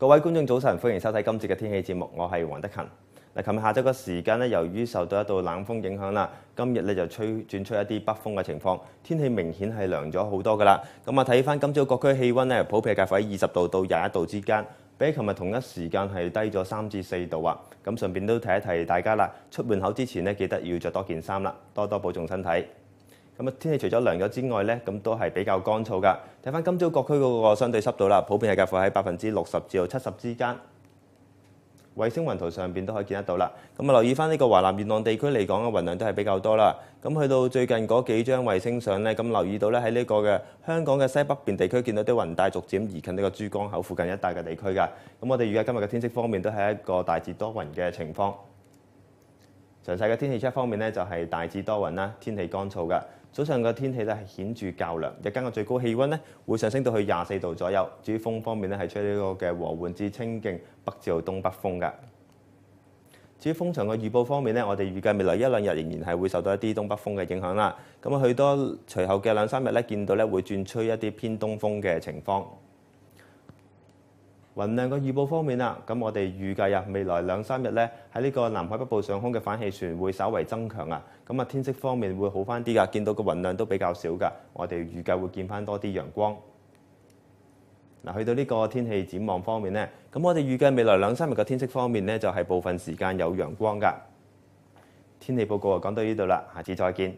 各位觀眾，早晨，歡迎收睇今次嘅天氣節目，我係黃德勤。嗱，琴日下晝嘅時間咧，由於受到一道冷風影響啦，今日咧就吹轉出一啲北風嘅情況，天氣明顯係涼咗好多噶啦。咁啊，睇翻今朝各區氣温咧，普遍介乎喺二十度到廿一度之間，比琴日同一時間係低咗三至四度啊。咁順便都提一提大家啦，出門口之前咧，記得要着多件衫啦，多多保重身體。咁啊，天氣除咗涼咗之外咧，咁都係比較乾燥噶。睇翻今朝各區嗰個相對濕度啦，普遍係介乎喺百分之六十至到七十之間。衛星雲圖上邊都可以見得到啦。咁啊，留意翻呢個華南熱浪地區嚟講，嘅雲量都係比較多啦。咁去到最近嗰幾張衛星相咧，咁留意到咧喺呢個嘅香港嘅西北邊地區見到啲雲帶逐漸移近呢個珠江口附近一帶嘅地區㗎。咁我哋預計今日嘅天色方面都係一個大致多雲嘅情況。詳細嘅天氣，出方面咧就係大致多雲啦，天氣乾燥嘅。早上嘅天氣咧係顯著較涼，日間嘅最高氣温咧會上升到去廿四度左右。至於風方面咧係吹呢個嘅和緩至清勁北至東北風嘅。至於風場嘅預報方面咧，我哋預計未來一兩日仍然係會受到一啲東北風嘅影響啦。咁啊，許多隨後嘅兩三日咧，見到咧會轉吹一啲偏東風嘅情況。雲量嘅預報方面啦，咁我哋預計啊，未來兩三日咧喺呢個南海北部上空嘅反氣旋會稍為增強啊，咁啊天色方面會好翻啲噶，見到個雲量都比較少噶，我哋預計會見翻多啲陽光。嗱，去到呢個天氣展望方面咧，咁我哋預計未來兩三日嘅天色方面咧，就係部分時間有陽光噶。天氣報告啊，講到呢度啦，下次再見。